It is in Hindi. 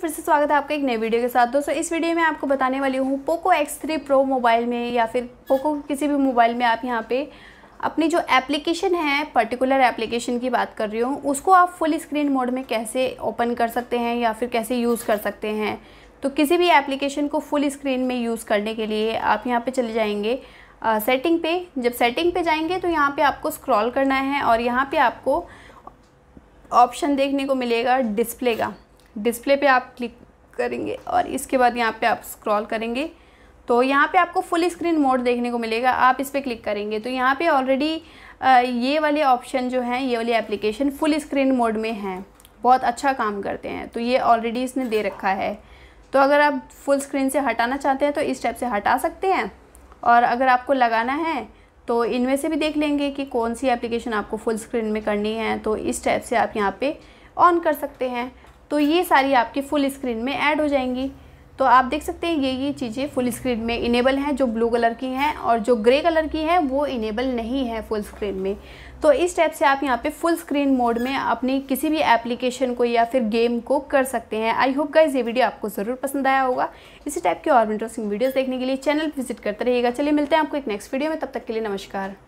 फिर से स्वागत है आपका एक नए वीडियो के साथ दोस्तों इस वीडियो में आपको बताने वाली हूँ पोको X3 Pro मोबाइल में या फिर पोको किसी भी मोबाइल में आप यहाँ पे अपनी जो एप्लीकेशन है पर्टिकुलर एप्लीकेशन की बात कर रही हूँ उसको आप फुल स्क्रीन मोड में कैसे ओपन कर सकते हैं या फिर कैसे यूज़ कर सकते हैं तो किसी भी एप्लीकेशन को फुल स्क्रीन में यूज़ करने के लिए आप यहाँ पर चले जाएँगे सेटिंग पे जब सेटिंग पे जाएंगे तो यहाँ पे आपको स्क्रॉल करना है और यहाँ पे आपको ऑप्शन देखने को मिलेगा डिस्प्ले का डिस्प्ले पे आप क्लिक करेंगे और इसके बाद यहाँ पे आप स्क्रॉल करेंगे तो यहाँ पे आपको फुल स्क्रीन मोड देखने को मिलेगा आप इस पर क्लिक करेंगे तो यहाँ पे ऑलरेडी ये वाले ऑप्शन जो हैं ये वाली एप्लीकेशन फुल स्क्रीन मोड में हैं बहुत अच्छा काम करते हैं तो ये ऑलरेडी इसने दे रखा है तो अगर आप फुल स्क्रीन से हटाना चाहते हैं तो इस टाइप से हटा सकते हैं और अगर आपको लगाना है तो इनमें से भी देख लेंगे कि कौन सी एप्लीकेशन आपको फुल स्क्रीन में करनी है तो इस टाइप से आप यहाँ पे ऑन कर सकते हैं तो ये सारी आपकी फुल स्क्रीन में ऐड हो जाएंगी तो आप देख सकते हैं ये ये चीज़ें फुल स्क्रीन में इनेबल हैं जो ब्लू कलर की हैं और जो ग्रे कलर की हैं वो इनेबल नहीं है फुल स्क्रीन में तो इस टाइप से आप यहाँ पे फुल स्क्रीन मोड में अपनी किसी भी एप्लीकेशन को या फिर गेम को कर सकते हैं आई होप गाइज ये वीडियो आपको ज़रूर पसंद आया होगा इसी टाइप के और इंटरेस्टिंग वीडियोज़ देखने के लिए चैनल विजिट करते रहिएगा चलिए मिलते हैं आपको एक नेक्स्ट वीडियो में तब तक के लिए नमस्कार